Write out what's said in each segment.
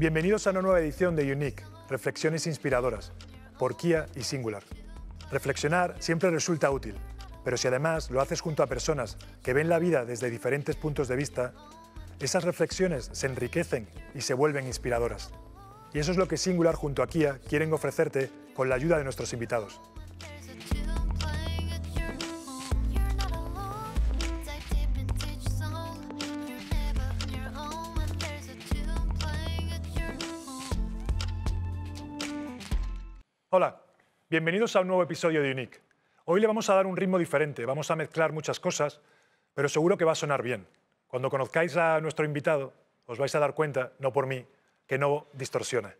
Bienvenidos a una nueva edición de Unique, Reflexiones Inspiradoras, por Kia y Singular. Reflexionar siempre resulta útil, pero si además lo haces junto a personas que ven la vida desde diferentes puntos de vista, esas reflexiones se enriquecen y se vuelven inspiradoras. Y eso es lo que Singular junto a Kia quieren ofrecerte con la ayuda de nuestros invitados. Hola, bienvenidos a un nuevo episodio de Unique. Hoy le vamos a dar un ritmo diferente, vamos a mezclar muchas cosas, pero seguro que va a sonar bien. Cuando conozcáis a nuestro invitado, os vais a dar cuenta, no por mí, que no distorsiona.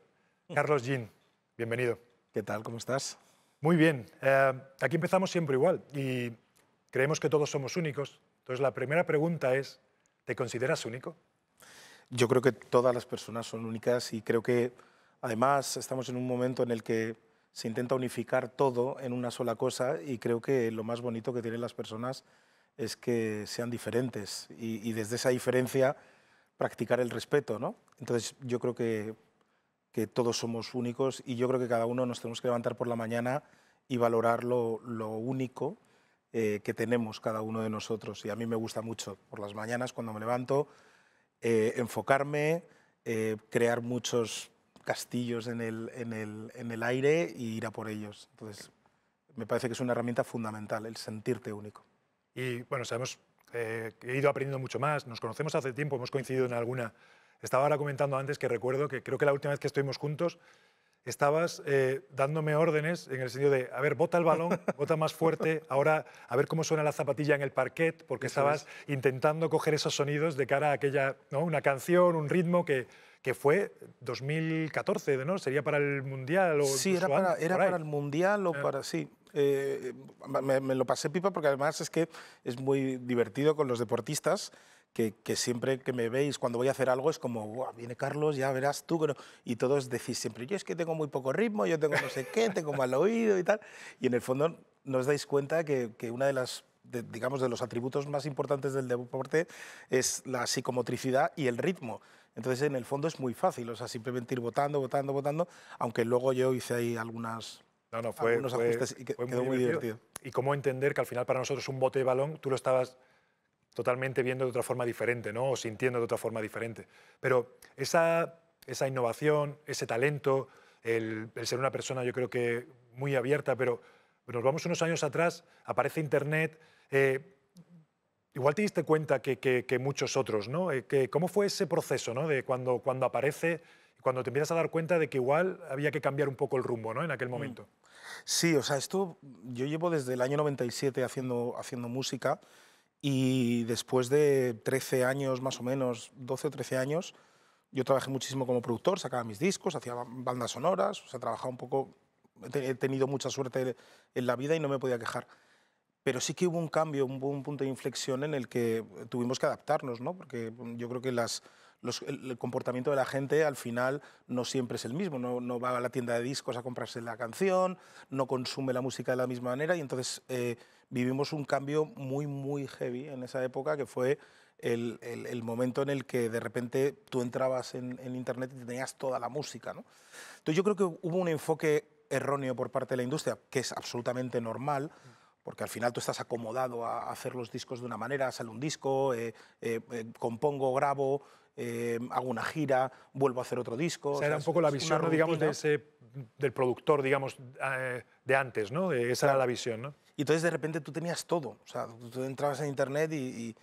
Mm. Carlos Jean bienvenido. ¿Qué tal? ¿Cómo estás? Muy bien. Eh, aquí empezamos siempre igual y creemos que todos somos únicos. Entonces la primera pregunta es, ¿te consideras único? Yo creo que todas las personas son únicas y creo que además estamos en un momento en el que se intenta unificar todo en una sola cosa y creo que lo más bonito que tienen las personas es que sean diferentes y, desde esa diferencia practicar el respeto, ¿no? Entonces yo creo que, que, todos somos únicos y yo creo que cada uno nos tenemos que levantar por la mañana y valorar lo, lo único eh, que tenemos cada uno de nosotros. Y a mí me gusta mucho por las mañanas cuando me levanto eh, enfocarme, eh, crear muchos castillos en el, en, el, en el aire y ir a por ellos. Entonces, me parece que es una herramienta fundamental, el sentirte único. Y bueno, sabemos, eh, he ido aprendiendo mucho más, nos conocemos hace tiempo, hemos coincidido en alguna. Estaba ahora comentando antes que recuerdo que creo que la última vez que estuvimos juntos estabas eh, dándome órdenes en el sentido de, a ver, bota el balón, bota más fuerte, ahora a ver cómo suena la zapatilla en el parquet, porque estabas intentando coger esos sonidos de cara a aquella, ¿no? una canción, un ritmo que, que fue 2014, ¿no? ¿Sería para el Mundial? O sí, era, para, era para el Mundial o eh. para... Sí, eh, me, lo pasé pipa porque además es que es muy divertido con los deportistas que, siempre que me veis cuando voy a hacer algo es como, viene Carlos, ya verás tú, y todos decís siempre, yo es que tengo muy poco ritmo, yo tengo no sé qué, tengo mal oído y tal, y en el fondo nos dais cuenta que, que una de las digamos, de los atributos más importantes del deporte es la psicomotricidad y el ritmo. Entonces, en el fondo es muy fácil, o sea, simplemente ir votando, votando, votando, aunque luego yo hice ahí algunas... No, no, fue, algunos ajustes y quedó muy divertido. Y cómo entender que al final para nosotros un bote de balón, tú lo estabas totalmente viendo de otra forma diferente, ¿no? O sintiendo de otra forma diferente. Pero esa, esa innovación, ese talento, el, ser una persona yo creo que muy abierta, pero nos vamos unos años atrás, aparece Internet. Eh, igual te diste cuenta que, muchos otros, ¿no? Eh, ¿Cómo fue ese proceso, ¿no? De cuando, cuando aparece, cuando te empiezas a dar cuenta de que igual había que cambiar un poco el rumbo, ¿no? En aquel mm. momento. Sí, o sea, esto yo llevo desde el año 97 haciendo, haciendo música. Y después de 13 años, más o menos, 12 o 13 años, yo trabajé muchísimo como productor, sacaba mis discos, hacía bandas sonoras, o sea, trabajaba un poco, he tenido mucha suerte en la vida y no me podía quejar. Pero sí que hubo un cambio, hubo un punto de inflexión en el que tuvimos que adaptarnos, ¿no? Porque yo creo que las, el, comportamiento de la gente al final no siempre es el mismo. No, va a la tienda de discos a comprarse la canción, no consume la música de la misma manera y entonces eh, vivimos un cambio muy, muy heavy en esa época, que fue el, el, momento en el que de repente tú entrabas en, Internet y tenías toda la música. ¿no? Entonces yo creo que hubo un enfoque erróneo por parte de la industria, que es absolutamente normal porque al final tú estás acomodado a hacer los discos de una manera, sale un disco, eh, eh, eh, compongo, grabo, hago una gira, vuelvo a hacer otro disco. O sea, era un poco la visión, digamos, de ese del productor, digamos, eh, de antes, ¿no? Esa era la visión, ¿no? Y entonces de repente tú tenías todo, o sea, tú entrabas en Internet y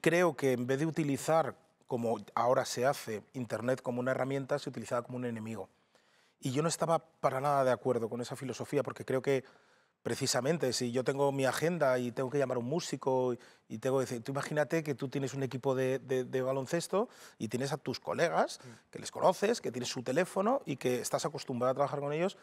creo que en vez de utilizar, como ahora se hace, Internet como una herramienta, se utilizaba como un enemigo. Y yo no estaba para nada de acuerdo con esa filosofía porque creo que precisamente, si yo tengo mi agenda y tengo que llamar a un músico y tengo que decir, tú imagínate que tú tienes un equipo de, baloncesto y tienes a tus colegas, mm. que les conoces, que tienes su teléfono y que estás acostumbrado a trabajar con ellos,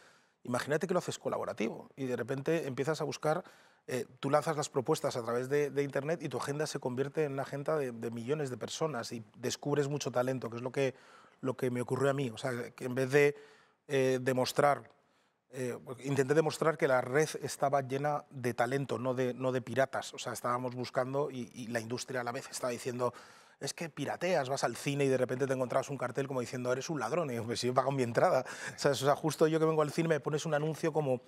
imagínate que lo haces colaborativo y de repente empiezas a buscar, eh, tú lanzas las propuestas a través de, Internet y tu agenda se convierte en una agenda de, millones de personas y descubres mucho talento, que es lo que, lo que me ocurrió a mí. O sea, que en vez de eh, demostrar eh, intenté demostrar que la red estaba llena de talento, no de, no de piratas. O sea, estábamos buscando y, la industria a la vez estaba diciendo es que pirateas, vas al cine y de repente te encontrabas un cartel como diciendo, eres un ladrón, y si yo pago mi entrada. O sea, justo yo que vengo al cine me pones un anuncio como...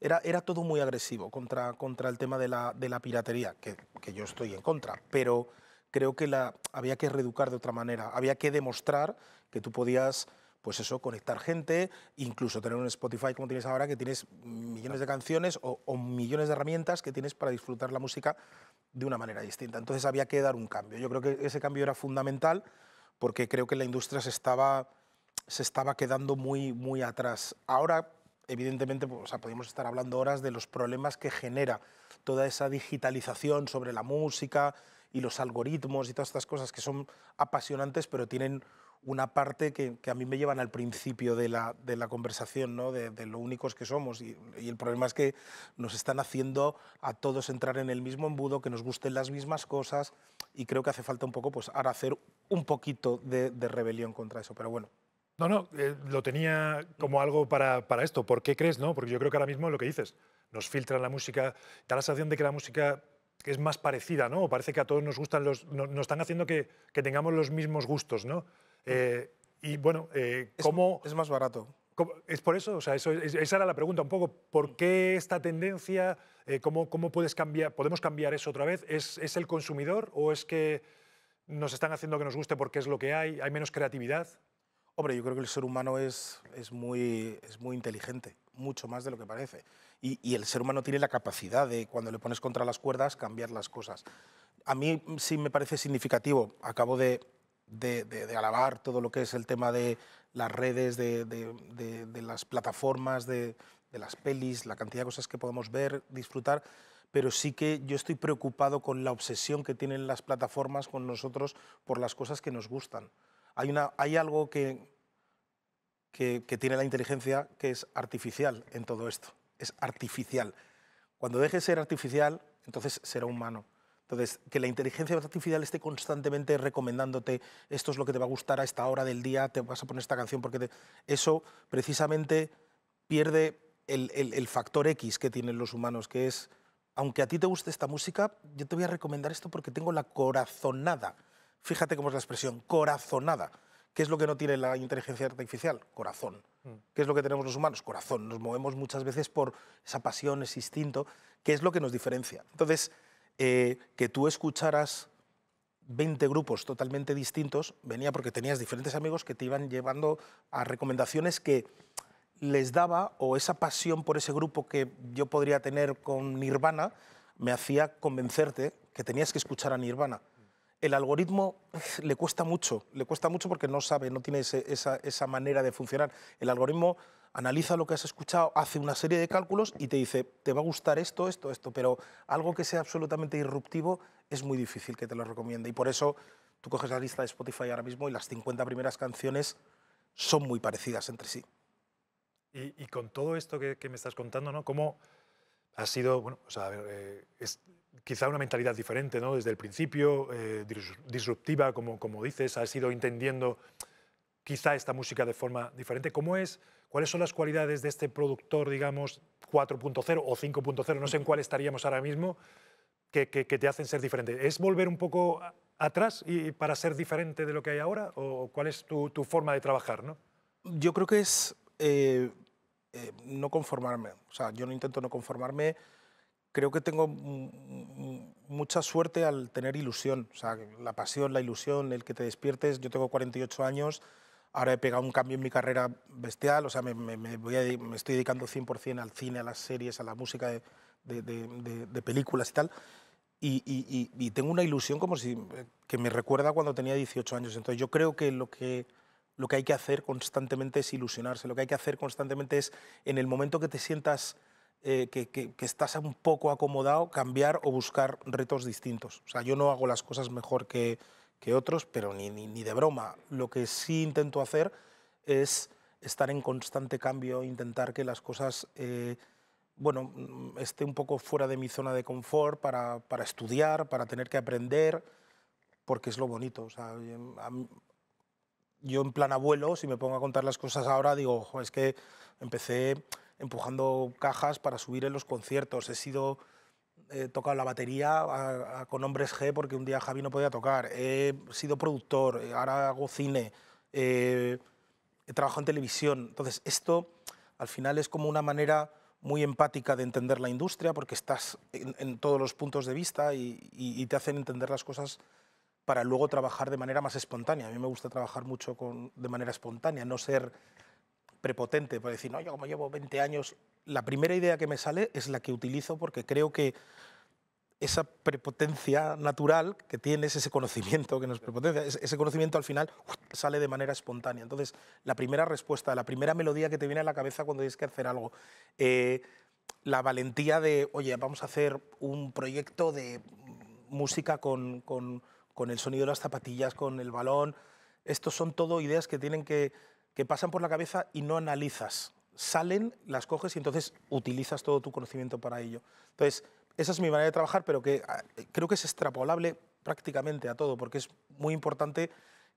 Era, era todo muy agresivo contra, contra el tema de la, de la piratería, que, que, yo estoy en contra, pero creo que la, había que reeducar de otra manera, había que demostrar que tú podías pues eso, conectar gente, incluso tener un Spotify como tienes ahora, que tienes millones de canciones o, millones de herramientas que tienes para disfrutar la música de una manera distinta. Entonces había que dar un cambio. Yo creo que ese cambio era fundamental porque creo que la industria se estaba, se estaba quedando muy, muy atrás. Ahora, evidentemente, pues, podemos estar hablando horas de los problemas que genera toda esa digitalización sobre la música, y los algoritmos y todas estas cosas que son apasionantes, pero tienen una parte que, a mí me llevan al principio de la, de la conversación, ¿no? de, lo únicos que somos. Y, el problema es que nos están haciendo a todos entrar en el mismo embudo, que nos gusten las mismas cosas, y creo que hace falta un poco, pues ahora hacer un poquito de, rebelión contra eso. Pero bueno, no, no, eh, lo tenía como algo para, esto. ¿Por qué crees, no? Porque yo creo que ahora mismo lo que dices, nos filtra la música, da la sensación de que la música que es más parecida, ¿no? parece que a todos nos gustan los... nos están haciendo que, tengamos los mismos gustos, ¿no? Mm. Eh, y bueno, eh, ¿cómo...? Es, más barato. ¿Es por eso? O sea, eso, esa era la pregunta un poco. ¿Por mm. qué esta tendencia? Eh, ¿cómo, puedes cambiar, podemos cambiar eso otra vez? ¿Es, el consumidor o es que nos están haciendo que nos guste porque es lo que hay? ¿Hay menos creatividad? Hombre, yo creo que el ser humano es, muy, es muy inteligente, mucho más de lo que parece y, el ser humano tiene la capacidad de, cuando le pones contra las cuerdas, cambiar las cosas. A mí mm, sí me parece significativo, acabo de, alabar todo lo que es el tema de las redes, de, las plataformas, de, las pelis, la cantidad de cosas que podemos ver, disfrutar, pero sí que yo estoy preocupado con la obsesión que tienen las plataformas con nosotros por las cosas que nos gustan. Hay, una, hay algo que, que tiene la inteligencia que es artificial en todo esto es artificial. Cuando deje de ser artificial, entonces será humano. Entonces, que la inteligencia artificial esté constantemente recomendándote esto es lo que te va a gustar a esta hora del día, te vas a poner esta canción, porque eso precisamente pierde el, el, el, factor X que tienen los humanos, que es, aunque a ti te guste esta música, yo te voy a recomendar esto porque tengo la corazonada. Fíjate cómo es la expresión, corazonada ¿Qué es lo que no tiene la inteligencia artificial? Corazón. Mm. ¿Qué es lo que tenemos los humanos? Corazón. Nos movemos muchas veces por esa pasión, ese instinto, ¿Qué es lo que nos diferencia. Entonces, eh, que tú escucharas 20 grupos totalmente distintos venía porque tenías diferentes amigos que te iban llevando a recomendaciones que les daba o esa pasión por ese grupo que yo podría tener con Nirvana me hacía convencerte que tenías que escuchar a Nirvana. El algoritmo le cuesta mucho, le cuesta mucho porque no sabe, no tiene esa, esa manera de funcionar. El algoritmo analiza lo que has escuchado, hace una serie de cálculos y te dice, te va a gustar esto, esto, esto, pero algo que sea absolutamente irruptivo es muy difícil que te lo recomiende. Y por eso tú coges la lista de Spotify ahora mismo y las 50 primeras canciones son muy parecidas entre sí. Y, con todo esto que, me estás contando, ¿no? ¿Cómo ha sido, bueno, o a ver, eh, es, quizá una mentalidad diferente ¿no? desde el principio, eh, disruptiva, como, como dices, ha ido entendiendo quizá esta música de forma diferente. ¿Cómo es? ¿Cuáles son las cualidades de este productor, digamos, 4.0 o 5.0? No sé en cuál estaríamos ahora mismo, que, te hacen ser diferente. ¿Es volver un poco atrás y, para ser diferente de lo que hay ahora? ¿O cuál es tu, forma de trabajar? ¿no? Yo creo que es eh, eh, no conformarme. O sea, yo no intento no conformarme creo que tengo mucha suerte al tener ilusión. O sea, la pasión, la ilusión, el que te despiertes. Yo tengo 48 años, ahora he pegado un cambio en mi carrera bestial. O sea, me, voy me estoy dedicando 100% al cine, a las series, a la música de, películas y tal. Y, tengo una ilusión como si eh, que me recuerda cuando tenía 18 años. Entonces yo creo que lo que lo que hay que hacer constantemente es ilusionarse. Lo que hay que hacer constantemente es en el momento que te sientas eh, que, estás un poco acomodado, cambiar o buscar retos distintos. O sea, yo no hago las cosas mejor que, que otros, pero ni, ni, de broma. Lo que sí intento hacer es estar en constante cambio, intentar que las cosas, eh, bueno, mm, esté un poco fuera de mi zona de confort para, para estudiar, para tener que aprender, porque es lo bonito. O sea, yo en plan abuelo, si me pongo a contar las cosas ahora, digo, es que empecé empujando cajas para subir en los conciertos. He sido eh, tocado la batería con hombres G porque un día Javi no podía tocar. He sido productor, eh, ahora hago cine, he eh, trabajado en televisión. Entonces, esto al final es como una manera muy empática de entender la industria porque estás en, todos los puntos de vista y, y, te hacen entender las cosas para luego trabajar de manera más espontánea. A mí me gusta trabajar mucho con, de manera espontánea, no ser prepotente, por decir, no, yo como llevo 20 años, la primera idea que me sale es la que utilizo porque creo que esa prepotencia natural que tienes, ese conocimiento que nos prepotencia, ese conocimiento al final sale de manera espontánea. Entonces, la primera respuesta, la primera melodía que te viene a la cabeza cuando tienes que hacer algo, eh, la valentía de, oye, vamos a hacer un proyecto de música con, con, con el sonido de las zapatillas, con el balón, estos son todo ideas que tienen que que pasan por la cabeza y no analizas. Salen, las coges y entonces utilizas todo tu conocimiento para ello. Entonces, esa es mi manera de trabajar, pero que ah, creo que es extrapolable prácticamente a todo, porque es muy importante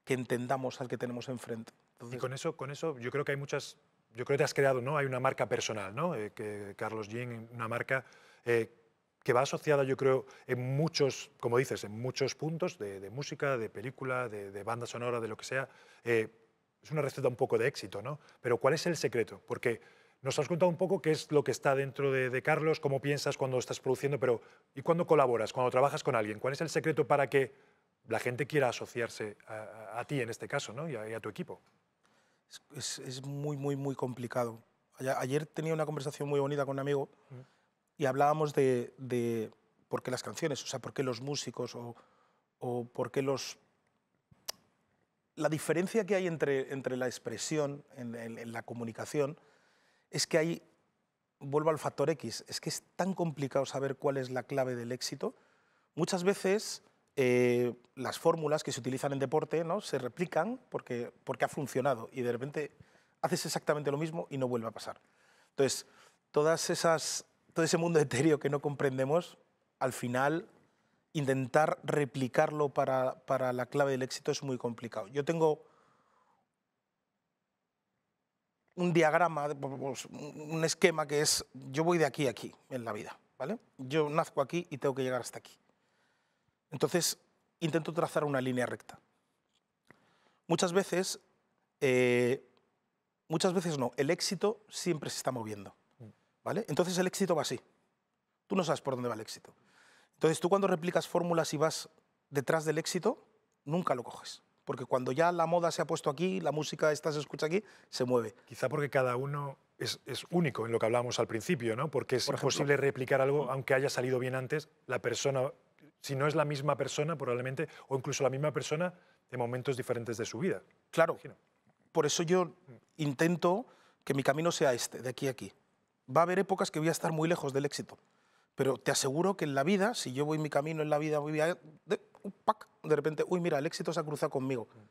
que entendamos al que tenemos enfrente. y con eso, con eso yo creo que hay muchas, yo creo que te has creado, ¿no? Hay una marca personal, ¿no? Eh, que Carlos Jean, una marca eh, que va asociada, yo creo, en muchos, como dices, en muchos puntos de, música, de película, de, banda sonora, de lo que sea. Eh, es una receta un poco de éxito, ¿no? Pero ¿cuál es el secreto? Porque nos has contado un poco qué es lo que está dentro de, Carlos, cómo piensas cuando estás produciendo, pero ¿y cuando colaboras, cuando trabajas con alguien? ¿Cuál es el secreto para que la gente quiera asociarse a, ti en este caso ¿no? y, a, tu equipo? Es, muy, muy, muy complicado. Ayer tenía una conversación muy bonita con un amigo y hablábamos de, por qué las canciones, o sea, por qué los músicos o por qué los la diferencia que hay entre, entre la expresión, en, la comunicación, es que hay, vuelvo al factor X, es que es tan complicado saber cuál es la clave del éxito. Muchas veces eh, las fórmulas que se utilizan en deporte ¿no? se replican porque, porque ha funcionado y de repente haces exactamente lo mismo y no vuelve a pasar. Entonces, todas esas, todo ese mundo etéreo que no comprendemos, al final intentar replicarlo para, la clave del éxito es muy complicado. Yo tengo un diagrama, pues, un esquema que es, yo voy de aquí a aquí en la vida, ¿vale? Yo nazco aquí y tengo que llegar hasta aquí. Entonces, intento trazar una línea recta. Muchas veces, eh, muchas veces no, el éxito siempre se está moviendo, ¿vale? Entonces el éxito va así. Tú no sabes por dónde va el éxito. Entonces, tú cuando replicas fórmulas y vas detrás del éxito, nunca lo coges. Porque cuando ya la moda se ha puesto aquí, la música esta se escucha aquí, se mueve. Quizá porque cada uno es, único en lo que hablábamos al principio, ¿no? Porque es imposible replicar algo, aunque haya salido bien antes, la persona, si no es la misma persona probablemente, o incluso la misma persona en momentos diferentes de su vida. Claro. Por eso yo intento que mi camino sea este, de aquí a aquí. Va a haber épocas que voy a estar muy lejos del éxito. Pero te aseguro que en la vida, si yo voy mi camino en la vida, de, repente, uy, mira, el éxito se ha cruzado conmigo. Mm.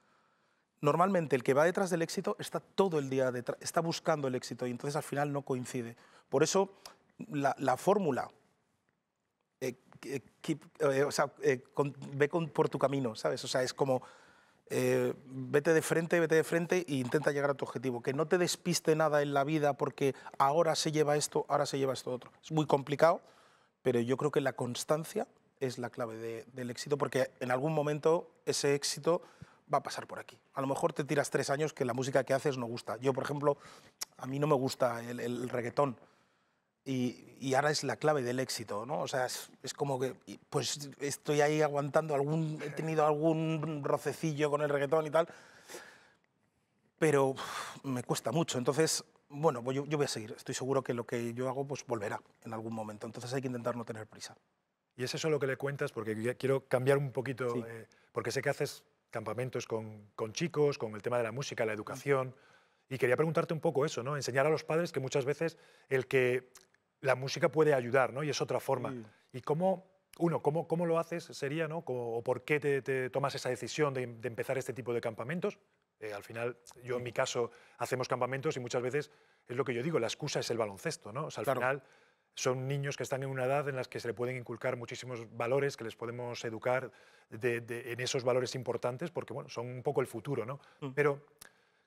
Normalmente el que va detrás del éxito está todo el día está buscando el éxito y entonces al final no coincide. Por eso la, fórmula, ve por tu camino, ¿sabes? O sea, es como eh, vete de frente, vete de frente e intenta llegar a tu objetivo. Que no te despiste nada en la vida porque ahora se lleva esto, ahora se lleva esto otro. Es muy complicado, pero yo creo que la constancia es la clave del éxito, porque en algún momento ese éxito va a pasar por aquí. A lo mejor te tiras tres años que la música que haces no gusta. Yo, por ejemplo, a mí no me gusta el, reggaetón. Y, ahora es la clave del éxito, ¿no? O sea, es, es, como que pues estoy ahí aguantando algún, he tenido algún rocecillo con el reggaetón y tal, pero me cuesta mucho. Entonces, bueno, yo, voy a seguir. Estoy seguro que lo que yo hago pues volverá en algún momento. Entonces hay que intentar no tener prisa. Y es eso lo que le cuentas, porque quiero cambiar un poquito, eh, porque sé que haces campamentos con, chicos, con el tema de la música, la educación, y quería preguntarte un poco eso, ¿no? Enseñar a los padres que muchas veces el que la música puede ayudar, ¿no? Y es otra forma. Y cómo, uno, cómo, cómo lo haces sería, ¿no? ¿O por qué te, tomas esa decisión de empezar este tipo de campamentos? Eh, al final, yo en mi caso, hacemos campamentos y muchas veces es lo que yo digo, la excusa es el baloncesto, ¿no? O sea, al final son niños que están en una edad en las que se le pueden inculcar muchísimos valores, que les podemos educar en esos valores importantes, porque bueno, son un poco el futuro, ¿no? Mm. Pero,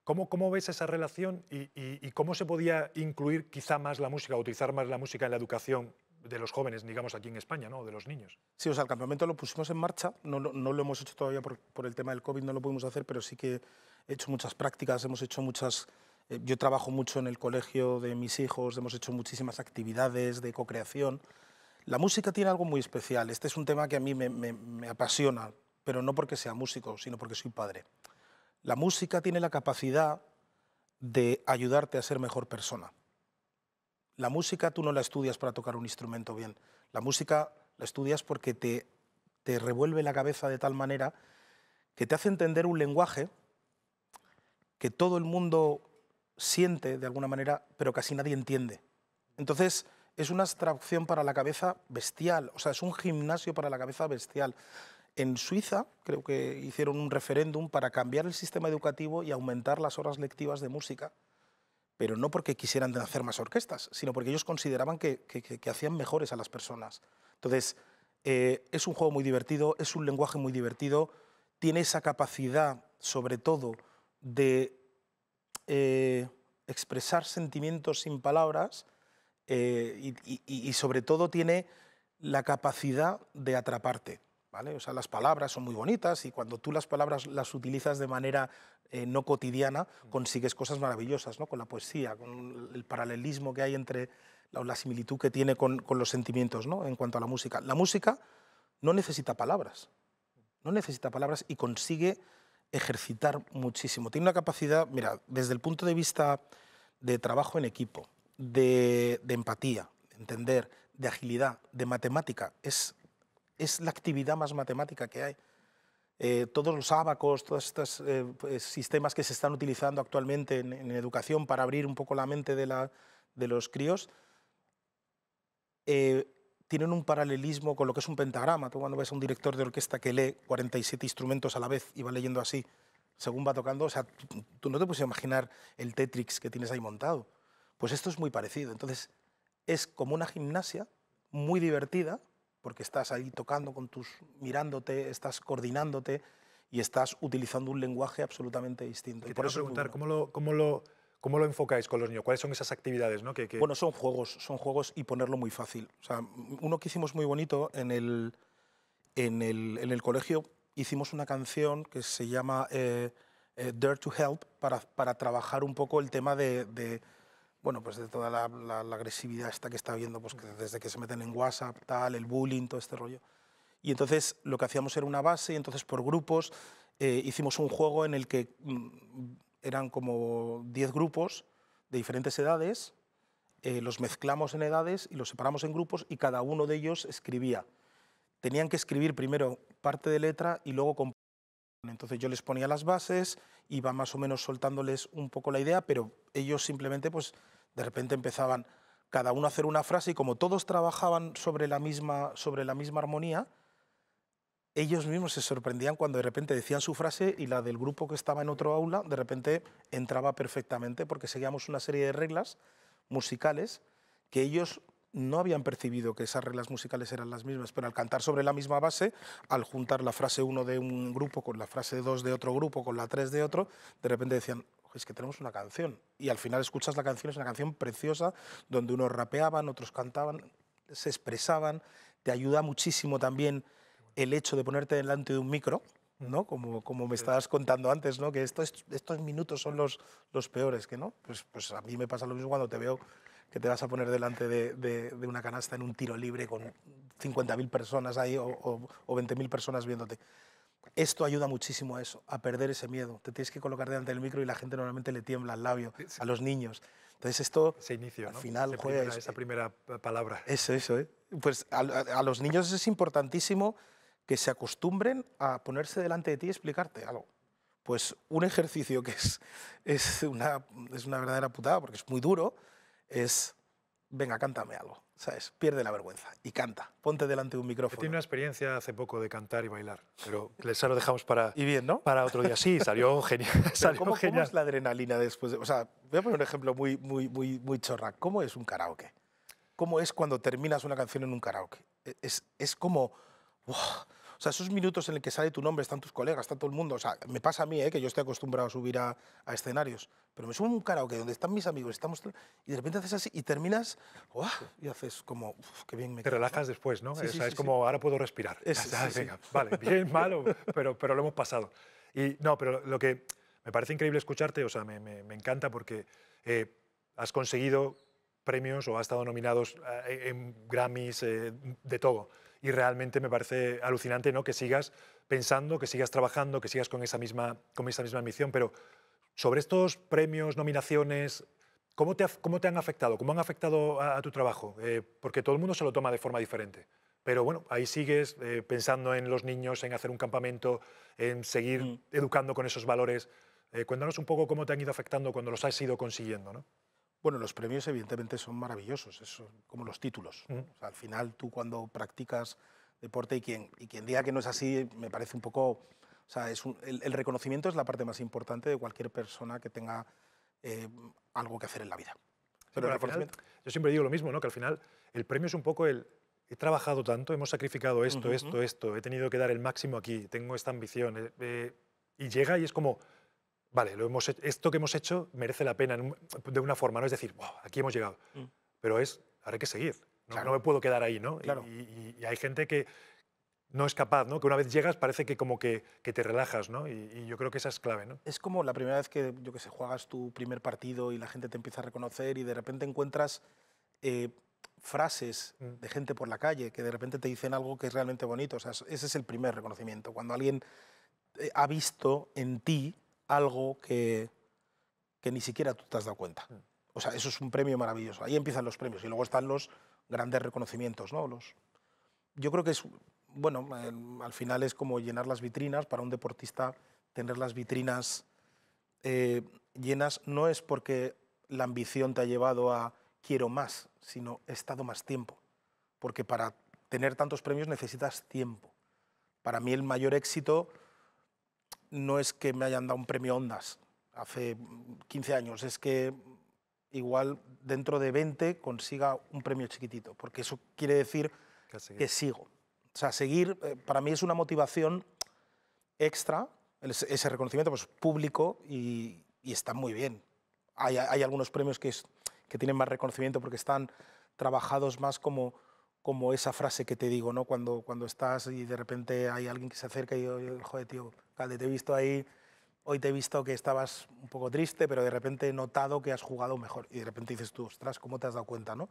¿cómo, ¿cómo, ves esa relación y, cómo se podía incluir quizá más la música, utilizar más la música en la educación de los jóvenes, digamos, aquí en España, ¿no? De los niños. Sí, o sea, el campamento lo pusimos en marcha, no, no, lo hemos hecho todavía por, por el tema del COVID, no lo pudimos hacer, pero sí que he hecho muchas prácticas, hemos hecho muchas... Eh, yo trabajo mucho en el colegio de mis hijos, hemos hecho muchísimas actividades de co-creación. La música tiene algo muy especial. Este es un tema que a mí me, me apasiona, pero no porque sea músico, sino porque soy padre. La música tiene la capacidad de ayudarte a ser mejor persona. La música tú no la estudias para tocar un instrumento bien. La música la estudias porque te, te revuelve la cabeza de tal manera que te hace entender un lenguaje que todo el mundo siente de alguna manera, pero casi nadie entiende. Entonces, es una abstracción para la cabeza bestial, o sea, es un gimnasio para la cabeza bestial. En Suiza, creo que hicieron un referéndum para cambiar el sistema educativo y aumentar las horas lectivas de música, pero no porque quisieran hacer más orquestas, sino porque ellos consideraban que, hacían mejores a las personas. Entonces, eh, es un juego muy divertido, es un lenguaje muy divertido, tiene esa capacidad, sobre todo, de eh, expresar sentimientos sin palabras eh, y, sobre todo tiene la capacidad de atraparte. ¿vale? O sea, las palabras son muy bonitas y cuando tú las palabras las utilizas de manera eh, no cotidiana, consigues cosas maravillosas ¿no? con la poesía, con el paralelismo que hay entre la, similitud que tiene con, con los sentimientos ¿no? en cuanto a la música. La música no necesita palabras, no necesita palabras y consigue ejercitar muchísimo. Tiene una capacidad, mira, desde el punto de vista de trabajo en equipo, de, empatía, de entender, de agilidad, de matemática, es, es la actividad más matemática que hay. Eh, todos los abacos, todos estos eh, eh, sistemas que se están utilizando actualmente en, educación para abrir un poco la mente de, la, de los críos, tienen un paralelismo con lo que es un pentagrama. Tú cuando ves a un director de orquesta que lee 47 instrumentos a la vez y va leyendo así, según va tocando, o sea, tú, no te puedes imaginar el Tetris que tienes ahí montado. Pues esto es muy parecido. Entonces, es como una gimnasia muy divertida, porque estás ahí tocando con tus, mirándote, estás coordinándote y estás utilizando un lenguaje absolutamente distinto. Y por eso preguntar, ¿cómo lo, cómo lo ¿Cómo lo enfocáis con los niños? ¿Cuáles son esas actividades? ¿no? Que, Bueno, son juegos, son juegos y ponerlo muy fácil. O sea, uno que hicimos muy bonito en el, en el, en el colegio, hicimos una canción que se llama eh, eh Dare to Help para, para, trabajar un poco el tema de, bueno, pues de toda la, agresividad esta que está habiendo, pues desde que se meten en WhatsApp, tal, el bullying, todo este rollo. Y entonces lo que hacíamos era una base, y entonces por grupos eh, hicimos un juego en el que mm, eran como 10 grupos de diferentes edades, eh, los mezclamos en edades y los separamos en grupos y cada uno de ellos escribía. Tenían que escribir primero parte de letra y luego componer. Entonces yo les ponía las bases, iba más o menos soltándoles un poco la idea, pero ellos simplemente pues de repente empezaban cada uno a hacer una frase y como todos trabajaban sobre la sobre la misma armonía, ellos mismos se sorprendían cuando de repente decían su frase y la del grupo que estaba en otro aula de repente entraba perfectamente porque seguíamos una serie de reglas musicales que ellos no habían percibido que esas reglas musicales eran las mismas, pero al cantar sobre la misma base, al juntar la frase 1 de un grupo con la frase 2 de otro grupo, con la 3 de otro, de repente decían, es que tenemos una canción. Y al final escuchas la canción, es una canción preciosa, donde unos rapeaban, otros cantaban, se expresaban, te ayuda muchísimo también el hecho de ponerte delante de un micro, ¿no? Como, como me estabas contando antes, ¿no? Que estos, estos minutos son los, los peores, que no. Pues, pues a mí me pasa lo mismo cuando te veo que te vas a poner delante de, de, una canasta en un tiro libre con 50.000 personas ahí o, o, 20.000 personas viéndote. Esto ayuda muchísimo a eso, a perder ese miedo. Te tienes que colocar delante del micro y la gente normalmente le tiembla al labio, a los niños. Entonces esto, se inicio, al final, juega, esa primera palabra. Eso, eso, ¿eh? Pues a, a los niños es importantísimo que se acostumbren a ponerse delante de ti y explicarte algo. Pues un ejercicio que es, es, una, es una verdadera putada, porque es muy duro, es, venga, cántame algo, ¿sabes? Pierde la vergüenza y canta, ponte delante de un micrófono. Yo tiene una experiencia hace poco de cantar y bailar, pero esa lo dejamos para, para otro día. Sí, salió genial. salió ¿cómo, genial. ¿cómo es la adrenalina después? o sea, voy a poner un ejemplo muy, muy, muy, muy chorra. ¿Cómo es un karaoke? ¿Cómo es cuando terminas una canción en un karaoke? E-, es, es como sea, esos minutos en el que sale tu nombre, están tus colegas, está todo el mundo. O sea, me pasa a mí, ¿eh? que yo estoy acostumbrado a subir a, escenarios, pero me subo a un karaoke donde están mis amigos, estamos y de repente haces así y terminas, ¡guau! Y haces como, qué bien me Te relajas después, ¿no? o sea, es como, ahora puedo respirar. vale, bien, malo, pero, pero lo hemos pasado. Y no, pero lo que me parece increíble escucharte, o sea, me, encanta porque eh, has conseguido premios o has estado nominados eh, en Grammys, eh, de todo y realmente me parece alucinante ¿no? que sigas pensando, que sigas trabajando, que sigas con esa misma, con esa misma ambición. Pero sobre estos premios, nominaciones, ¿cómo te, cómo te han afectado? ¿Cómo han afectado a, tu trabajo? Eh, porque todo el mundo se lo toma de forma diferente. Pero bueno, ahí sigues eh, pensando en los niños, en hacer un campamento, en seguir mm. educando con esos valores. Eh, cuéntanos un poco cómo te han ido afectando cuando los has ido consiguiendo. ¿no? Bueno, los premios evidentemente son maravillosos, es como los títulos. Mm. al final tú cuando practicas deporte y quien, y quien diga que no es así, me parece un poco... O sea, es el, reconocimiento es la parte más importante de cualquier persona que tenga eh, algo que hacer en la vida. Pero yo siempre digo lo mismo, ¿no? que al final el premio es un poco el, he trabajado tanto, hemos sacrificado esto, esto, esto, he tenido que dar el máximo aquí, tengo esta ambición. Eh, eh, y llega y es como, vale, lo hemos esto que hemos hecho merece la pena de una forma, no es decir, aquí hemos llegado, mm. pero es, ahora hay que seguir, ¿no? no me puedo quedar ahí, ¿no? Y, hay gente que no es capaz, ¿no? Que una vez llegas parece que como que, te relajas, ¿no? Y, yo creo que esa es clave, ¿no? Es como la primera vez que, yo que sé, juegas tu primer partido y la gente te empieza a reconocer y de repente encuentras... Eh, frases mm. de gente por la calle que de repente te dicen algo que es realmente bonito. O sea, ese es el primer reconocimiento. Cuando alguien eh, ha visto en ti algo que, que ni siquiera tú te has dado cuenta. Mm. O sea, eso es un premio maravilloso. Ahí empiezan los premios y luego están los grandes reconocimientos, ¿no? Los, yo creo que es, bueno, al final es como llenar las vitrinas. Para un deportista, tener las vitrinas eh, llenas no es porque la ambición te ha llevado a quiero más, sino he estado más tiempo. Porque para tener tantos premios necesitas tiempo. Para mí el mayor éxito no es que me hayan dado un premio Ondas hace 15 años, es que igual dentro de 20 consiga un premio chiquitito, porque eso quiere decir que, sigo. O sea, seguir eh, para mí es una motivación extra, ese reconocimiento pues, público y, está muy bien. Hay, algunos premios que, que tienen más reconocimiento porque están trabajados más como, como esa frase que te digo, ¿no? Cuando, cuando estás y de repente hay alguien que se acerca y yo, joder, tío, Calde, te he visto ahí, hoy te he visto que estabas un poco triste, pero de repente he notado que has jugado mejor. Y de repente dices tú, ostras, ¿cómo te has dado cuenta? ¿no?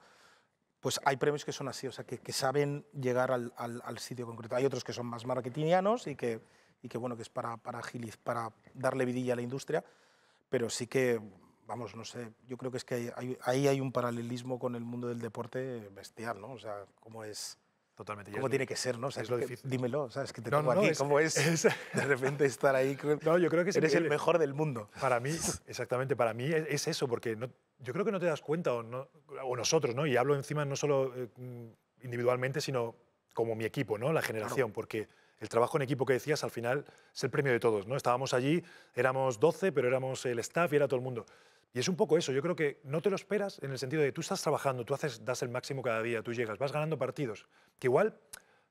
Pues hay premios que son así, o sea, que, que saben llegar al, al, sitio concreto. Hay otros que son más marketingianos y que, y que bueno, que es para, para, para darle vidilla a la industria, pero sí que vamos, no sé, yo creo que es que ahí hay un paralelismo con el mundo del deporte bestial, ¿no? O sea, cómo es ¿Cómo tiene que ser, no? dímelo, ¿sabes? Que te tengo aquí. ¿Cómo es, de repente estar ahí? No, yo creo que eres el mejor del mundo. Para mí, exactamente, para mí es, eso, porque yo creo que no te das cuenta, o, nosotros, ¿no? Y hablo encima no solo eh, individualmente, sino como mi equipo, ¿no? La generación, porque el trabajo en equipo que decías al final es el premio de todos, ¿no? Estábamos allí, éramos 12, pero éramos el staff y era todo el mundo. Y es un poco eso, yo creo que no te lo esperas en el sentido de tú estás trabajando, tú haces, das el máximo cada día, tú llegas, vas ganando partidos, que igual,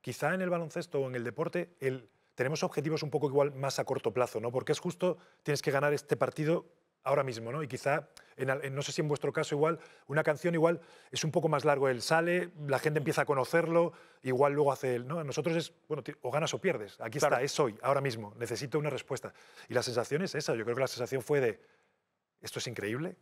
quizá en el baloncesto o en el deporte, tenemos objetivos un poco igual más a corto plazo, ¿no? Porque es justo, tienes que ganar este partido ahora mismo, ¿no? Y quizá, no sé si en vuestro caso igual, una canción igual es un poco más largo, él sale, la gente empieza a conocerlo, igual luego hace él, ¿no? A nosotros es, bueno, o ganas o pierdes, aquí está, es hoy, ahora mismo, necesito una respuesta. Y la sensación es esa, yo creo que la sensación fue de esto es increíble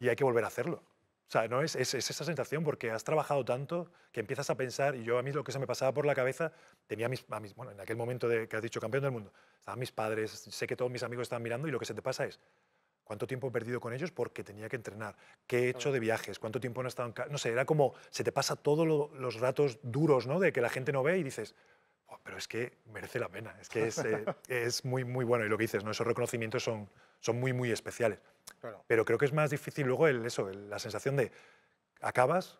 y hay que volver a hacerlo. O sea, ¿no? es, esa sensación porque has trabajado tanto que empiezas a pensar, y yo a mí lo que se me pasaba por la cabeza, tenía a mis, a bueno, en aquel momento de, que has dicho campeón del mundo, estaban mis padres, sé que todos mis amigos estaban mirando y lo que se te pasa es, ¿cuánto tiempo he perdido con ellos porque tenía que entrenar? ¿Qué he hecho de viajes? ¿Cuánto tiempo no he estado en casa? No sé, era como, se te pasa todos los ratos duros, ¿no? De que la gente no ve y dices, pero es que merece la pena, es que eh, es, muy, muy bueno. Y lo que dices, ¿no? esos reconocimientos son, son muy, muy especiales. Pero creo que es más difícil luego el, eso, la sensación de acabas,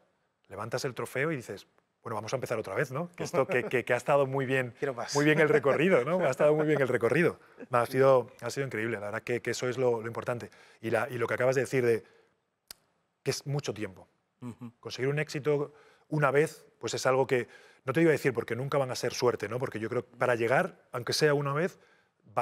levantas el trofeo y dices, bueno, vamos a empezar otra vez, ¿no? Que esto que, ha estado muy bien, muy bien el recorrido, ¿no? Ha estado muy bien el recorrido. Ha sido, ha sido increíble, la verdad que, eso es lo, importante. Y, y, lo que acabas de decir de que es mucho tiempo. Conseguir un éxito una vez, pues es algo que no te iba a decir porque nunca van a ser suerte, ¿no? porque yo creo que para llegar, aunque sea una vez,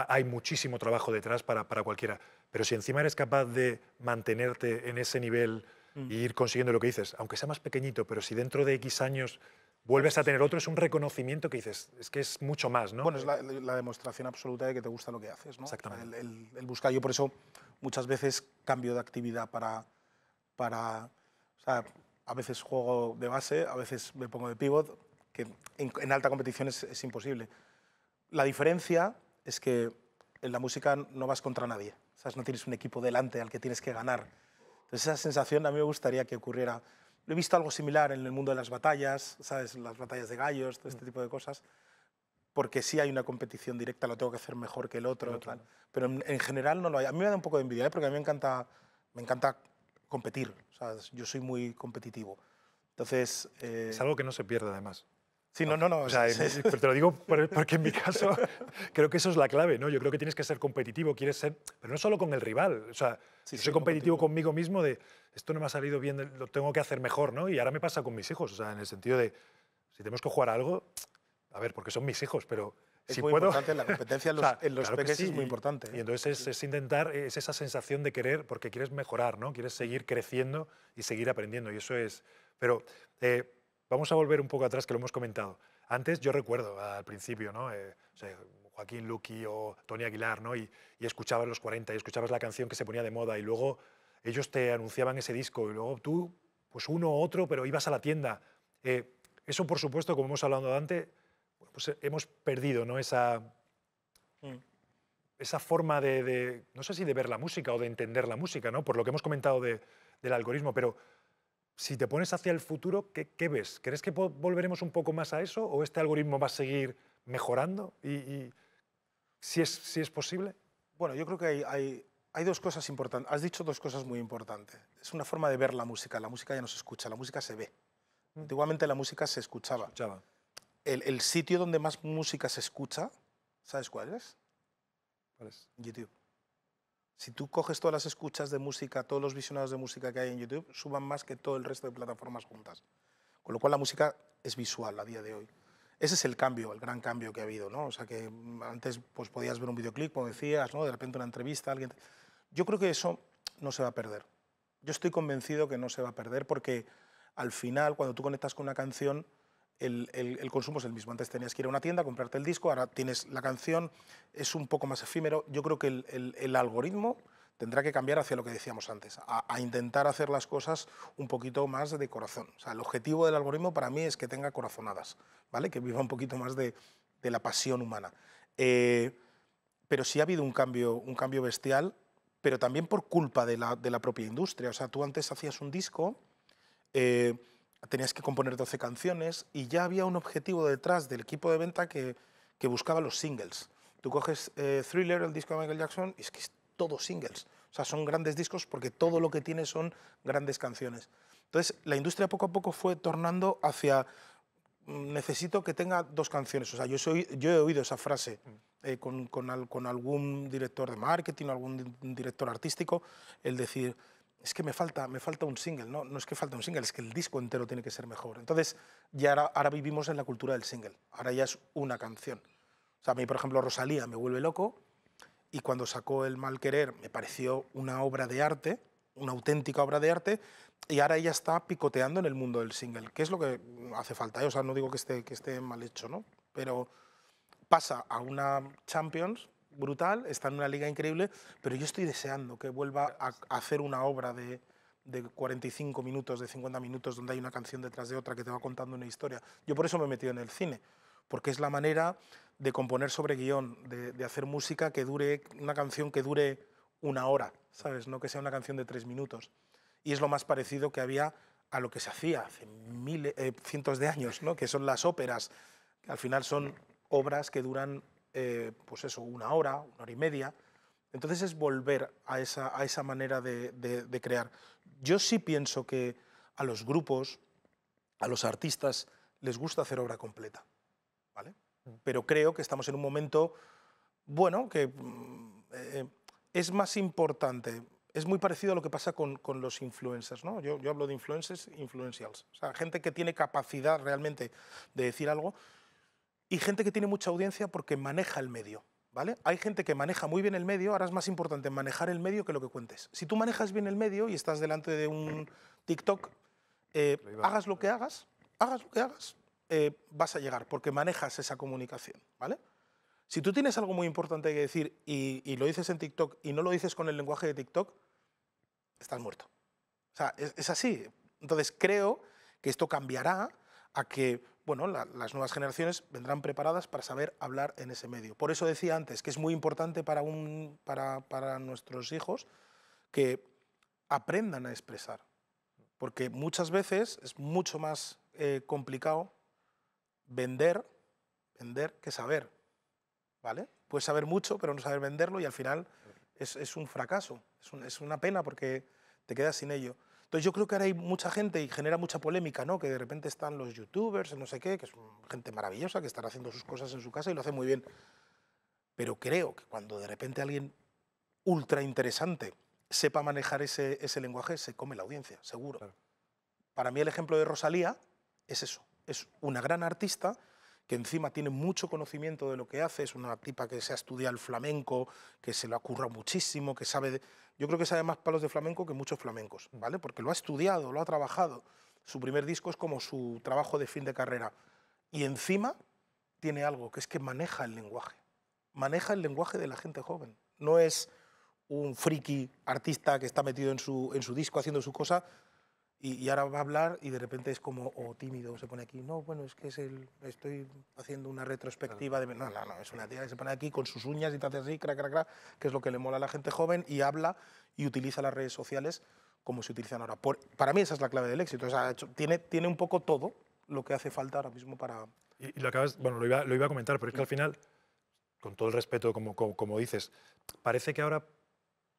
hay muchísimo trabajo detrás para, para cualquiera. Pero si encima eres capaz de mantenerte en ese nivel e ir consiguiendo lo que dices, aunque sea más pequeñito, pero si dentro de X años vuelves a tener otro, es un reconocimiento que dices, es que es mucho más, ¿no? Bueno, es la, demostración absoluta de que te gusta lo que haces, Exactamente. El, buscar, yo por eso muchas veces cambio de actividad para, para o sea, a veces juego de base, a veces me pongo de pivot, que en, alta competición es, imposible. La diferencia es que en la música no vas contra nadie, ¿sabes? no tienes un equipo delante al que tienes que ganar. Entonces esa sensación a mí me gustaría que ocurriera. He visto algo similar en el mundo de las batallas, ¿sabes? las batallas de gallos, todo este tipo de cosas, porque sí hay una competición directa, lo tengo que hacer mejor que el otro, pero en, general no lo hay. A mí me da un poco de envidia, ¿eh? porque a mí me encanta, me encanta competir, yo soy muy competitivo. Entonces, eh, es algo que no se pierde además. Sí, no, no, no. O sea, Pero te lo digo porque en mi caso creo que eso es la clave, ¿no? Yo creo que tienes que ser competitivo, quieres ser, pero no solo con el rival. O sea, soy competitivo, conmigo mismo de esto no me ha salido bien, lo tengo que hacer mejor, ¿no? Y ahora me pasa con mis hijos, o sea, en el sentido de si tenemos que jugar algo, a ver, porque son mis hijos, pero es si muy puedo... importante, la competencia en los, peques es muy importante. ¿eh? Y, entonces es, intentar, es esa sensación de querer, porque quieres mejorar, ¿no? Quieres seguir creciendo y seguir aprendiendo, y eso es... Pero eh, Vamos a volver un poco atrás, que lo hemos comentado. Antes yo recuerdo al principio, ¿no? Eh, Joaquín Luqui o Tony Aguilar, ¿no? Y, escuchabas los 40 y escuchabas la canción que se ponía de moda y luego ellos te anunciaban ese disco y luego tú, pues uno u otro, pero ibas a la tienda. Eh, eso, por supuesto, como hemos hablado antes, pues hemos perdido, ¿no? Esa, mm. esa forma de, no sé si de ver la música o de entender la música, ¿no? Por lo que hemos comentado del algoritmo, pero si te pones hacia el futuro, ¿qué, ves? ¿Crees que volveremos un poco más a eso o este algoritmo va a seguir mejorando? Y, si, es, si es posible. Bueno, yo creo que hay, hay, dos cosas importantes. Has dicho dos cosas muy importantes. Es una forma de ver la música. La música ya no se escucha, la música se ve. Mm. Antiguamente la música se escuchaba. El, el, sitio donde más música se escucha, ¿sabes cuál es? ¿Cuál es? YouTube. Si tú coges todas las escuchas de música, todos los visionados de música que hay en YouTube, suban más que todo el resto de plataformas juntas. Con lo cual la música es visual a día de hoy. Ese es el cambio, el gran cambio que ha habido, ¿no? O sea, que antes pues, podías ver un videoclip, como decías, ¿no? De repente una entrevista, alguien... Yo creo que eso no se va a perder. Yo estoy convencido que no se va a perder porque al final, cuando tú conectas con una canción, el, el, consumo es el mismo. Antes tenías que ir a una tienda, comprarte el disco, ahora tienes la canción, es un poco más efímero. Yo creo que el, el algoritmo tendrá que cambiar hacia lo que decíamos antes, a, intentar hacer las cosas un poquito más de corazón. O sea, el objetivo del algoritmo para mí es que tenga corazonadas, ¿vale? que viva un poquito más de, de la pasión humana. Eh, pero sí ha habido un cambio, un cambio bestial, pero también por culpa de la, de la propia industria. O sea, tú antes hacías un disco... Eh, tenías que componer 12 canciones y ya había un objetivo detrás del equipo de venta que, que buscaba los singles. Tú coges eh, Thriller, el disco de Michael Jackson, y es que es todo singles. O sea, son grandes discos porque todo lo que tiene son grandes canciones. Entonces, la industria poco a poco fue tornando hacia mm, necesito que tenga dos canciones. O sea, yo, soy, yo he oído esa frase eh, con, con, con, algún director de marketing, algún director artístico, el decir, es que me falta, me falta un single, no, no es que falta un single, es que el disco entero tiene que ser mejor. Entonces, ya ahora, vivimos en la cultura del single, ahora ya es una canción. O sea, a mí, por ejemplo, Rosalía me vuelve loco y cuando sacó El Mal Querer me pareció una obra de arte, una auténtica obra de arte, y ahora ella está picoteando en el mundo del single, que es lo que hace falta. ¿eh? O sea, no digo que esté, que esté mal hecho, ¿no? Pero pasa a una Champions brutal, está en una liga increíble, pero yo estoy deseando que vuelva a, hacer una obra de, de 45 minutos, de 50 minutos, donde hay una canción detrás de otra que te va contando una historia. Yo por eso me he metido en el cine, porque es la manera de componer sobre guión, de, hacer música que dure, una canción que dure una hora, ¿sabes? No que sea una canción de tres minutos. Y es lo más parecido que había a lo que se hacía hace eh, cientos de años, ¿no? que son las óperas, que al final son obras que duran eh, pues eso, una hora, una hora y media. Entonces es volver a esa, a esa manera de, crear. Yo sí pienso que a los grupos, a los artistas, les gusta hacer obra completa, ¿vale? Mm. Pero creo que estamos en un momento, bueno, que mm, eh, es más importante, es muy parecido a lo que pasa con, los influencers, ¿no? Yo, yo, hablo de influencers, influencials, o sea, gente que tiene capacidad realmente de decir algo, y gente que tiene mucha audiencia porque maneja el medio. ¿Vale? Hay gente que maneja muy bien el medio, ahora es más importante manejar el medio que lo que cuentes. Si tú manejas bien el medio y estás delante de un TikTok, eh, hagas lo que hagas, hagas lo que hagas, eh, vas a llegar porque manejas esa comunicación, ¿vale? Si tú tienes algo muy importante que decir y, lo dices en TikTok y no lo dices con el lenguaje de TikTok, estás muerto. O sea, es, es así. Entonces creo que esto cambiará a que bueno, las nuevas generaciones vendrán preparadas para saber hablar en ese medio. Por eso decía antes que es muy importante para, nuestros hijos que aprendan a expresar, porque muchas veces es mucho más eh, complicado vender, que saber, ¿vale? Puedes saber mucho, pero no saber venderlo y al final es, un fracaso, es una pena porque te quedas sin ello. Entonces yo creo que ahora hay mucha gente y genera mucha polémica, ¿no? Que de repente están los youtubers, no sé qué, que es gente maravillosa, que están haciendo sus cosas en su casa y lo hace muy bien. Pero creo que cuando de repente alguien ultra interesante sepa manejar ese, lenguaje, se come la audiencia, seguro. Para mí el ejemplo de Rosalía es eso. Es una gran artista que encima tiene mucho conocimiento de lo que hace, es una tipa que se ha estudiado el flamenco, que se lo ha currado muchísimo, que sabe... Yo creo que sabe más palos de flamenco que muchos flamencos, mm. ¿vale? Porque lo ha estudiado, lo ha trabajado. Su primer disco es como su trabajo de fin de carrera. Y encima tiene algo, que es que maneja el lenguaje. Maneja el lenguaje de la gente joven. No es un friki artista que está metido en su, en su disco haciendo su cosa, y, ahora va a hablar y de repente es como o tímido, se pone aquí, no, bueno, es que es el, estoy haciendo una retrospectiva de... No, no, no, es una tía que se pone aquí con sus uñas y te así, cra cra cra que es lo que le mola a la gente joven y habla y utiliza las redes sociales como se utilizan ahora. Por, para mí esa es la clave del éxito, o sea, tiene, tiene un poco todo lo que hace falta ahora mismo para... Y, lo acabas, bueno, lo iba, lo iba, a comentar, pero es que al final, con todo el respeto, como, como, como dices, parece que ahora,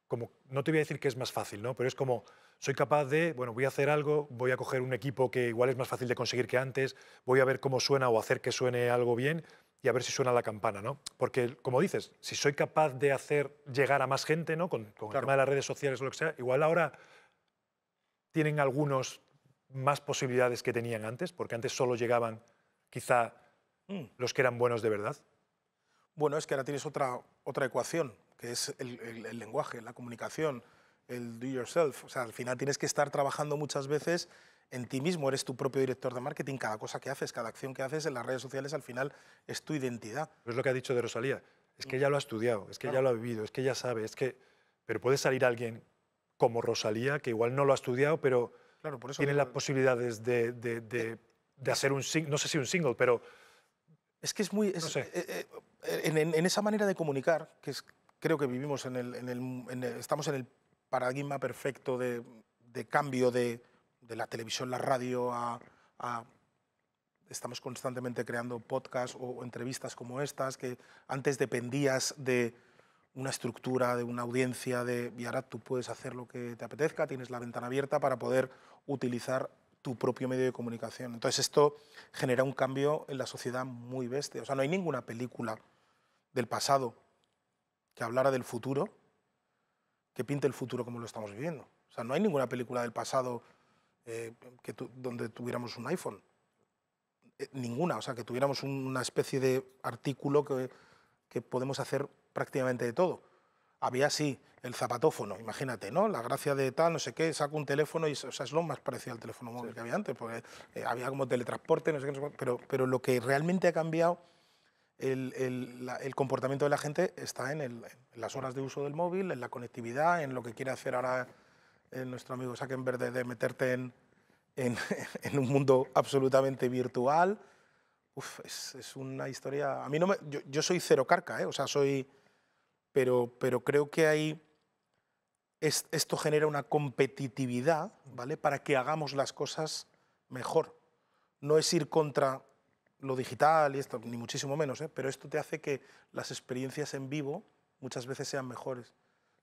como, no te voy a decir que es más fácil, ¿no? Pero es como soy capaz de, bueno, voy a hacer algo, voy a coger un equipo que igual es más fácil de conseguir que antes, voy a ver cómo suena o hacer que suene algo bien y a ver si suena la campana, ¿no? Porque, como dices, si soy capaz de hacer llegar a más gente, ¿no? Con, el tema de las redes sociales o lo que sea, igual ahora tienen algunos más posibilidades que tenían antes, porque antes solo llegaban quizá hmm. los que eran buenos de verdad. Bueno, es que ahora tienes otra, otra ecuación, que es el lenguaje, la comunicación, el do yourself. O sea, al final tienes que estar trabajando muchas veces en ti mismo, eres tu propio director de marketing, cada cosa que haces, cada acción que haces en las redes sociales al final es tu identidad. Es lo que ha dicho de Rosalía, es que mm. ella lo ha estudiado, es que ella ya lo ha vivido, es que ya sabe, es que... Pero puede salir alguien como Rosalía, que igual no lo ha estudiado, pero tiene las posibilidades de, eh, hacer un single, no sé si un single, pero... Es que es muy... no sé. Eh, eh, en, esa manera de comunicar, que creo que vivimos en el estamos en el paradigma perfecto de, cambio de, la televisión, la radio, a, estamos constantemente creando podcasts o, entrevistas como estas, que antes dependías de una estructura, de una audiencia, de, y ahora tú puedes hacer lo que te apetezca, tienes la ventana abierta para poder utilizar tu propio medio de comunicación. Entonces esto genera un cambio en la sociedad muy bestia. O sea, no hay ninguna película del pasado que hablara del futuro que pinte el futuro como lo estamos viviendo. O sea, no hay ninguna película del pasado eh, donde tuviéramos un iPhone. Eh, ninguna, o sea, que tuviéramos una especie de artículo que, que podemos hacer prácticamente de todo. Había sí, el zapatófono, imagínate, ¿no? La gracia de tal, no sé qué, saco un teléfono y o sea, es lo más parecido al teléfono móvil que había antes, porque eh, había como teletransporte, no sé qué pero, pero lo que realmente ha cambiado el, el, el, comportamiento de la gente está en, las horas de uso del móvil, en la conectividad, en lo que quiere hacer ahora eh, nuestro amigo Sakenberg Verde, de meterte en, en, un mundo absolutamente virtual. Uf, es, una historia... A mí no yo, soy cero carca, ¿eh? o sea, soy... Pero, pero creo que hay... esto genera una competitividad, ¿vale? Para que hagamos las cosas mejor. No es ir contra lo digital y esto, ni muchísimo menos, ¿eh? pero esto te hace que las experiencias en vivo muchas veces sean mejores.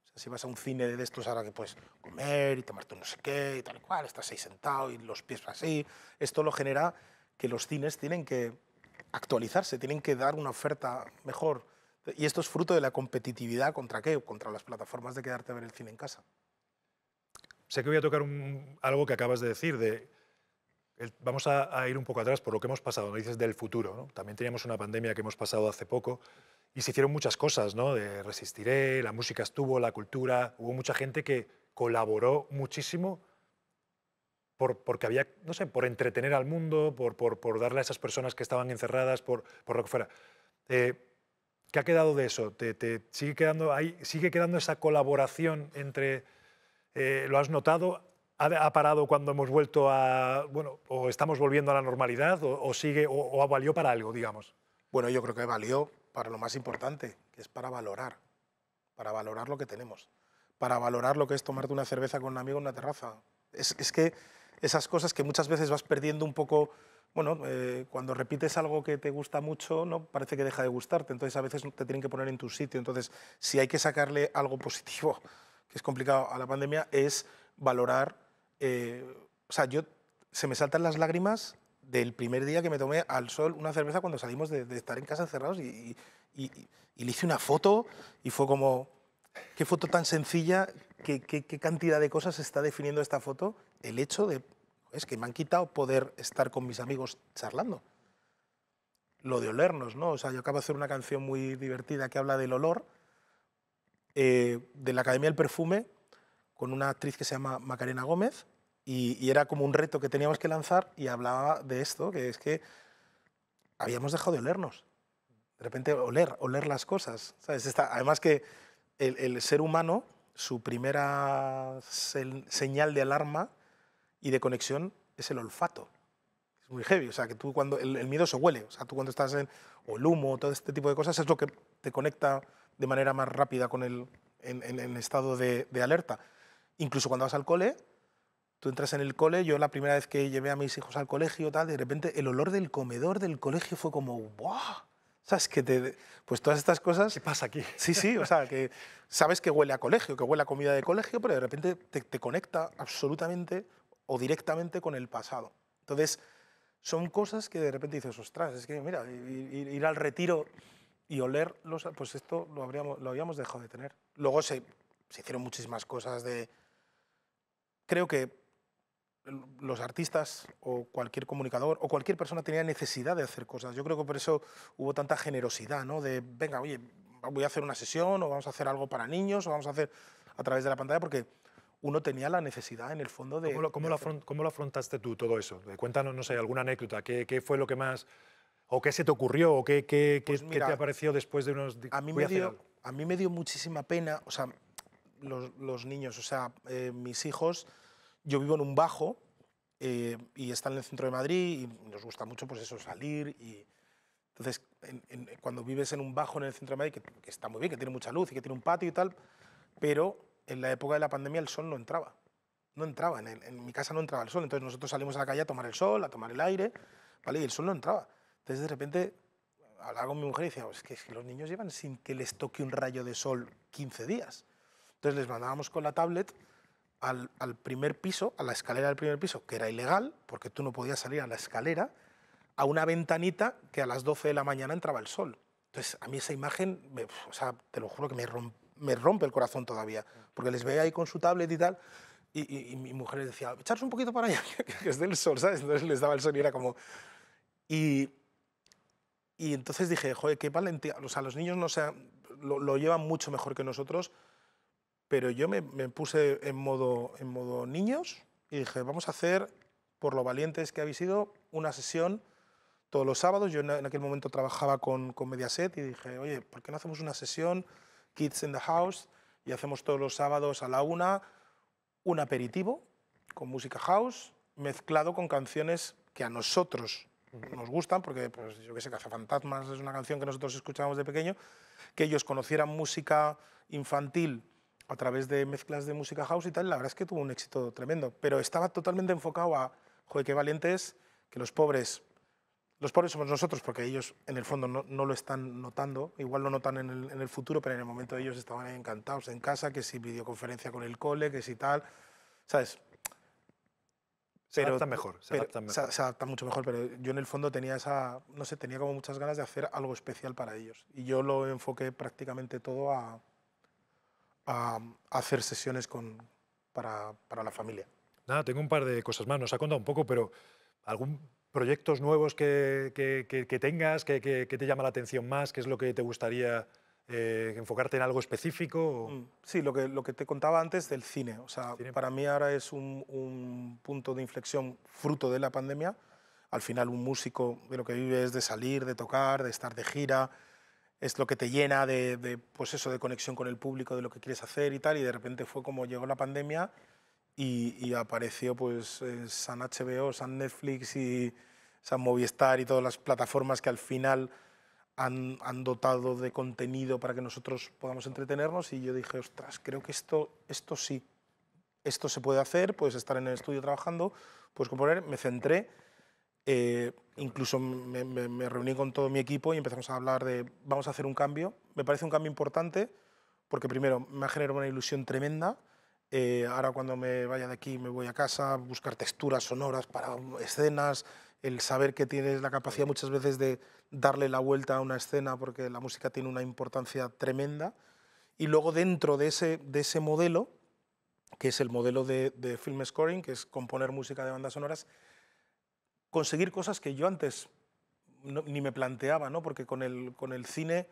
O sea, si vas a un cine de estos ahora que puedes comer y tomarte no sé qué y tal y cual, estás ahí sentado y los pies así, esto lo genera que los cines tienen que actualizarse, tienen que dar una oferta mejor. Y esto es fruto de la competitividad contra qué? Contra las plataformas de quedarte a ver el cine en casa. Sé que voy a tocar algo que acabas de decir, de vamos a, ir un poco atrás por lo que hemos pasado, no dices del futuro. ¿no? También teníamos una pandemia que hemos pasado hace poco y se hicieron muchas cosas, ¿no? De resistiré, la música estuvo, la cultura, hubo mucha gente que colaboró muchísimo por, porque había, no sé, por entretener al mundo, por, por, darle a esas personas que estaban encerradas, por, por lo que fuera. Eh, ¿Qué ha quedado de eso? ¿Te, sigue, quedando, ahí, ¿Sigue quedando esa colaboración entre... Eh, ¿Lo has notado? ha, parado cuando hemos vuelto a, bueno, o estamos volviendo a la normalidad, o, sigue, o, ha valido para algo, digamos? Bueno, yo creo que valió para lo más importante, que es para valorar, para valorar lo que tenemos, para valorar lo que es tomarte una cerveza con un amigo en una terraza. Es, es que esas cosas que muchas veces vas perdiendo un poco, bueno, eh, cuando repites algo que te gusta mucho, no parece que deja de gustarte, entonces a veces te tienen que poner en tu sitio. Entonces, si hay que sacarle algo positivo, que es complicado a la pandemia, es valorar eh, o sea, yo se me saltan las lágrimas del primer día que me tomé al sol una cerveza cuando salimos de, estar en casa encerrados y, le hice una foto y fue como, qué foto tan sencilla, qué, qué, cantidad de cosas está definiendo esta foto, el hecho de, es que me han quitado poder estar con mis amigos charlando. Lo de olernos, ¿no? O sea, yo acabo de hacer una canción muy divertida que habla del olor, eh, de la Academia del Perfume, con una actriz que se llama Macarena Gómez y, era como un reto que teníamos que lanzar y hablaba de esto, que es que habíamos dejado de olernos. De repente oler, oler las cosas. además que el, ser humano, su primera señal de alarma y de conexión es el olfato. Es muy heavy, o sea, que tú cuando el, miedo se huele, o sea, tú cuando estás en o el humo, todo este tipo de cosas es lo que te conecta de manera más rápida con el en, estado de alerta. Incluso cuando vas al cole, tú entras en el cole, yo la primera vez que llevé a mis hijos al colegio, tal, de repente el olor del comedor del colegio fue como, ¡buah! ¿Sabes? Que te, pues todas estas cosas... ¿Qué pasa aquí? Sí, sí, o sea, que sabes que huele a colegio, que huele a comida de colegio, pero de repente te, conecta absolutamente o directamente con el pasado. Entonces, son cosas que de repente dices, ostras, es que mira, ir, ir al retiro y oler, los, pues esto lo, habríamos, lo habíamos dejado de tener. Luego se, se hicieron muchísimas cosas de creo que los artistas o cualquier comunicador o cualquier persona tenía necesidad de hacer cosas. Yo creo que por eso hubo tanta generosidad, ¿no? De, venga, oye, voy a hacer una sesión o vamos a hacer algo para niños o vamos a hacer a través de la pantalla porque uno tenía la necesidad en el fondo de... ¿Cómo lo, cómo lo afrontaste tú todo eso? Eh, cuéntanos, no sé, alguna anécdota. ¿Qué, qué fue lo que más... o qué se te ocurrió o qué, qué, qué pues te apareció después de unos... A mí, me dio, a, a mí me dio muchísima pena, o sea, los, niños, o sea, eh, mis hijos, yo vivo en un bajo eh, y están en el centro de Madrid y nos gusta mucho pues eso, salir y... Entonces, cuando vives en un bajo en el centro de Madrid, que, está muy bien, que tiene mucha luz y que tiene un patio y tal, pero en la época de la pandemia el sol no entraba. No entraba, en, mi casa no entraba el sol. Entonces nosotros salimos a la calle a tomar el sol, a tomar el aire, ¿vale? Y el sol no entraba. Entonces de repente hablaba con mi mujer y decía, pues es que, es los niños llevan sin que les toque un rayo de sol 15 días. Entonces les mandábamos con la tablet al, primer piso, a la escalera del primer piso, que era ilegal, porque tú no podías salir a la escalera, a una ventanita que a las 12 de la mañana entraba el sol. Entonces, a mí esa imagen, o sea, te lo juro que me, me rompe el corazón todavía, porque les veía ahí con su tablet y tal, y, mi mujer les decía, echarse un poquito para allá, que es del sol, ¿sabes? Entonces les daba el sol y era como... Y, y entonces dije, joder, qué valentía, o sea, los niños no sea lo llevan mucho mejor que nosotros, pero yo me, puse en modo, en modo niños y dije, vamos a hacer, por lo valientes que habéis sido, una sesión todos los sábados. Yo en aquel momento trabajaba con, con Mediaset y dije, oye, ¿por qué no hacemos una sesión Kids in the House? Y hacemos todos los sábados a la una un aperitivo con música house mezclado con canciones que a nosotros nos gustan, porque pues, yo que sé, fantasmas es una canción que nosotros escuchábamos de pequeño, que ellos conocieran música infantil a través de mezclas de música house y tal, la verdad es que tuvo un éxito tremendo, pero estaba totalmente enfocado a, joder, qué valiente es que los pobres, los pobres somos nosotros, porque ellos en el fondo no, lo están notando, igual lo notan en el, en el, futuro, pero en el momento ellos estaban encantados en casa, que si videoconferencia con el cole, que si tal, ¿sabes? se pero, mejor, se mucho mejor, pero yo en el fondo tenía esa, no sé, tenía como muchas ganas de hacer algo especial para ellos. Y yo lo enfoqué prácticamente todo a, a, hacer sesiones para, la familia. Nada, tengo un par de cosas más, nos ha contado un poco, pero ¿algún proyectos nuevos que, tengas, que, te llama la atención más, qué es lo que te gustaría eh, enfocarte en algo específico? Mm, sí, lo que, lo que te contaba antes del cine. O sea, para mí ahora es un, un, punto de inflexión fruto de la pandemia. Al final un músico de lo que vive es de salir, de tocar, de estar de gira, es lo que te llena de, pues eso, de conexión con el público, de lo que quieres hacer y tal, y de repente fue como llegó la pandemia y, apareció pues eh, San HBO, San Netflix y San Movistar y todas las plataformas que al final han, dotado de contenido para que nosotros podamos entretenernos y yo dije, ostras, creo que esto, esto sí, esto se puede hacer, puedes estar en el estudio trabajando, puedes componer, me centré eh, incluso me, reuní con todo mi equipo y empezamos a hablar de vamos a hacer un cambio. Me parece un cambio importante porque primero me ha generado una ilusión tremenda. Eh, ahora cuando me vaya de aquí me voy a casa, a buscar texturas sonoras para escenas, el saber que tienes la capacidad muchas veces de darle la vuelta a una escena porque la música tiene una importancia tremenda. Y luego dentro de ese, de ese modelo, que es el modelo de film scoring, que es componer música de bandas sonoras, conseguir cosas que yo antes ni me planteaba, ¿no? porque con el, con el cine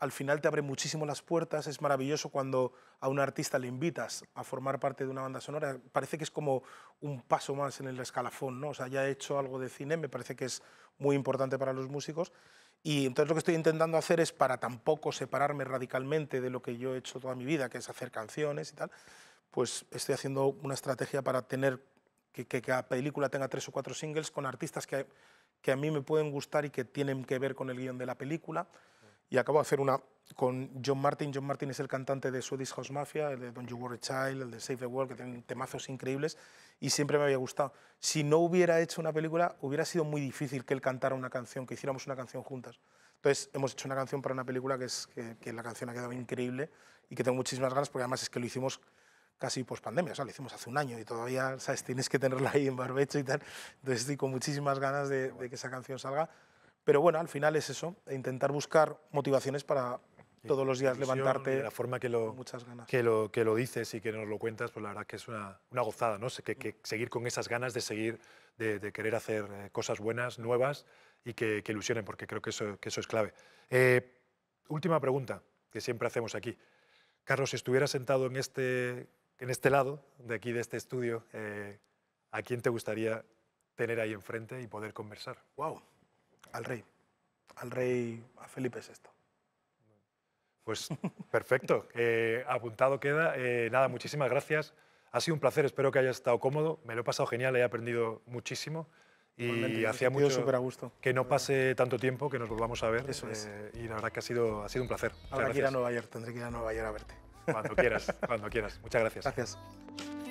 al final te abre muchísimo las puertas, es maravilloso cuando a un artista le invitas a formar parte de una banda sonora, parece que es como un paso más en el escalafón, ¿no? o sea, ya he hecho algo de cine, me parece que es muy importante para los músicos, y entonces lo que estoy intentando hacer es para tampoco separarme radicalmente de lo que yo he hecho toda mi vida, que es hacer canciones y tal, pues estoy haciendo una estrategia para tener que, cada película tenga tres o cuatro singles con artistas que, que a mí me pueden gustar y que tienen que ver con el guión de la película. Y acabo de hacer una con John Martin. John Martin es el cantante de Swedish House Mafia, el de Don't You Worry Child, el de Save the World, que tienen temazos increíbles y siempre me había gustado. Si no hubiera hecho una película, hubiera sido muy difícil que él cantara una canción, que hiciéramos una canción juntas. Entonces hemos hecho una canción para una película que, es, que la canción ha quedado increíble y que tengo muchísimas ganas porque además es que lo hicimos casi pospandemia, o sea, lo hicimos hace un año y todavía, ¿sabes? Tienes que tenerla ahí en barbecho y tal. Entonces estoy con muchísimas ganas de, que esa canción salga. Pero bueno, al final es eso, e intentar buscar motivaciones para, todos los días levantarte. De la forma que lo, Que, lo, que lo dices y que nos lo cuentas, pues la verdad que es una, gozada, ¿no? Que, que mm. seguir con esas ganas de seguir, de, querer hacer eh, cosas buenas, nuevas y que, ilusionen, porque creo que eso, que eso es clave. Eh, última pregunta que siempre hacemos aquí. Carlos, si estuvieras sentado en este en este lado, de aquí, de este estudio, eh, ¿a quién te gustaría tener ahí enfrente y poder conversar? ¡Wow! Al rey. Al rey, a Felipe VI. Pues perfecto. Eh, apuntado queda. Eh, nada, muchísimas gracias. Ha sido un placer. Espero que hayas estado cómodo. Me lo he pasado genial. He aprendido muchísimo. Y hacía mucho que no pase tanto tiempo, que nos volvamos a ver. y la verdad que ha sido, ha sido un placer. Habrá que ir a Nueva York. Tendré que ir a Nueva York a verte. Cuando quieras, cuando quieras. Muchas gracias. Gracias.